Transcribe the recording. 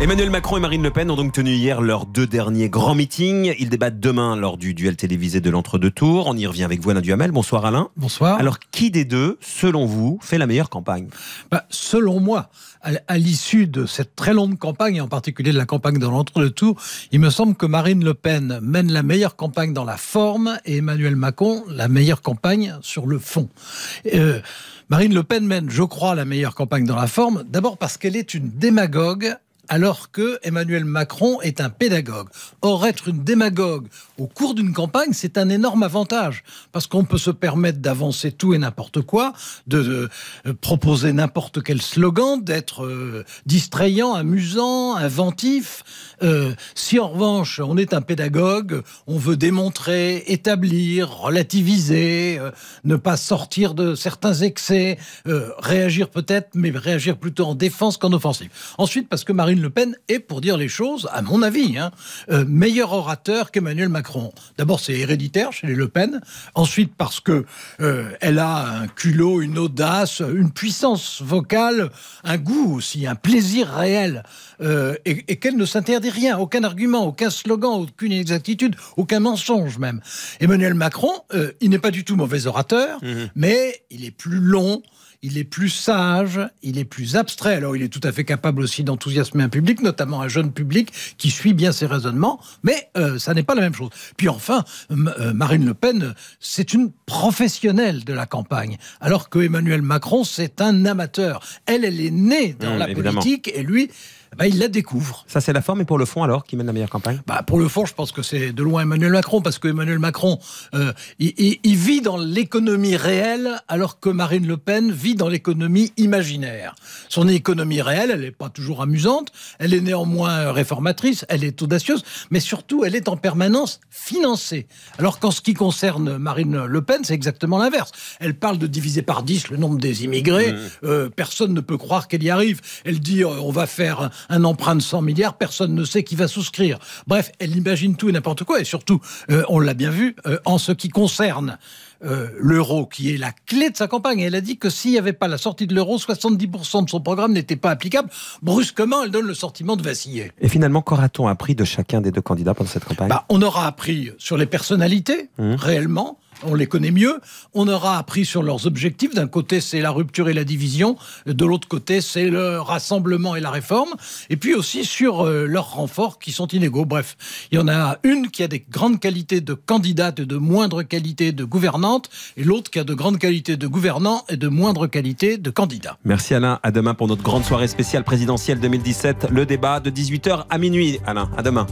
Emmanuel Macron et Marine Le Pen ont donc tenu hier leurs deux derniers grands meetings. Ils débattent demain lors du duel télévisé de l'entre-deux tours. On y revient avec vous, Alain Duhamel. Bonsoir Alain. Bonsoir. Alors, qui des deux, selon vous, fait la meilleure campagne bah, Selon moi, à l'issue de cette très longue campagne, et en particulier de la campagne de l'entre-deux tours, il me semble que Marine Le Pen mène la meilleure campagne dans la forme et Emmanuel Macron la meilleure campagne sur le fond. Euh, Marine Le Pen mène, je crois, la meilleure campagne dans la forme, d'abord parce qu'elle est une démagogue alors que Emmanuel Macron est un pédagogue. Or, être une démagogue au cours d'une campagne, c'est un énorme avantage, parce qu'on peut se permettre d'avancer tout et n'importe quoi, de, euh, proposer n'importe quel slogan, d'être euh, distrayant, amusant, inventif. Euh, si en revanche, on est un pédagogue, on veut démontrer, établir, relativiser, ne pas sortir de certains excès, réagir peut-être, mais réagir plutôt en défense qu'en offensive. Ensuite, parce que Marine le Pen est, pour dire les choses, à mon avis, hein, euh, meilleur orateur qu'Emmanuel Macron. D'abord, c'est héréditaire chez les Le Pen. Ensuite, parce que euh, elle a un culot, une audace, une puissance vocale, un goût aussi, un plaisir réel, euh, et, qu'elle ne s'interdit rien, aucun argument, aucun slogan, aucune inexactitude, aucun mensonge même. Emmanuel Macron, il n'est pas du tout mauvais orateur, mmh. mais il est plus long il est plus sage, il est plus abstrait. Alors il est tout à fait capable aussi d'enthousiasmer un public, notamment un jeune public qui suit bien ses raisonnements, mais euh, ça n'est pas la même chose. Puis enfin, euh, Marine Le Pen, c'est une professionnelle de la campagne, alors que Emmanuel Macron, c'est un amateur. Elle, elle est née dans mmh, la politique et lui, bah, il la découvre. Ça, c'est la forme. Et pour le fond, alors, qui mène la meilleure campagne bah, Pour le fond, je pense que c'est de loin Emmanuel Macron, parce que Emmanuel Macron, euh, il, vit dans l'économie réelle, alors que Marine Le Pen vit dans l'économie imaginaire. Son économie réelle, elle n'est pas toujours amusante, elle est néanmoins réformatrice, elle est audacieuse, mais surtout, elle est en permanence financée. Alors qu'en ce qui concerne Marine Le Pen, c'est exactement l'inverse. Elle parle de diviser par 10 le nombre des immigrés, mmh. euh, personne ne peut croire qu'elle y arrive. Elle dit, euh, on va faire un emprunt de 100 milliards, personne ne sait qui va souscrire. Bref, elle imagine tout et n'importe quoi, et surtout, euh, on l'a bien vu, euh, en ce qui concerne euh, l'euro, qui est la clé de sa campagne. elle a dit que s'il n'y avait pas la sortie de l'euro, 70% de son programme n'était pas applicable. Brusquement, elle donne le sentiment de vaciller. Et finalement, qu'aura-t-on appris de chacun des deux candidats pendant cette campagne bah, On aura appris sur les personnalités, mmh. réellement, on les connaît mieux, on aura appris sur leurs objectifs. D'un côté, c'est la rupture et la division, de l'autre côté, c'est le rassemblement et la réforme, et puis aussi sur euh, leurs renforts qui sont inégaux. Bref, il y en a une qui a des grandes qualités de candidate et de moindre qualité de gouvernante, et l'autre qui a de grandes qualités de gouvernant et de moindre qualité de candidat. Merci Alain, à demain pour notre grande soirée spéciale présidentielle 2017, le débat de 18h à minuit. Alain, à demain.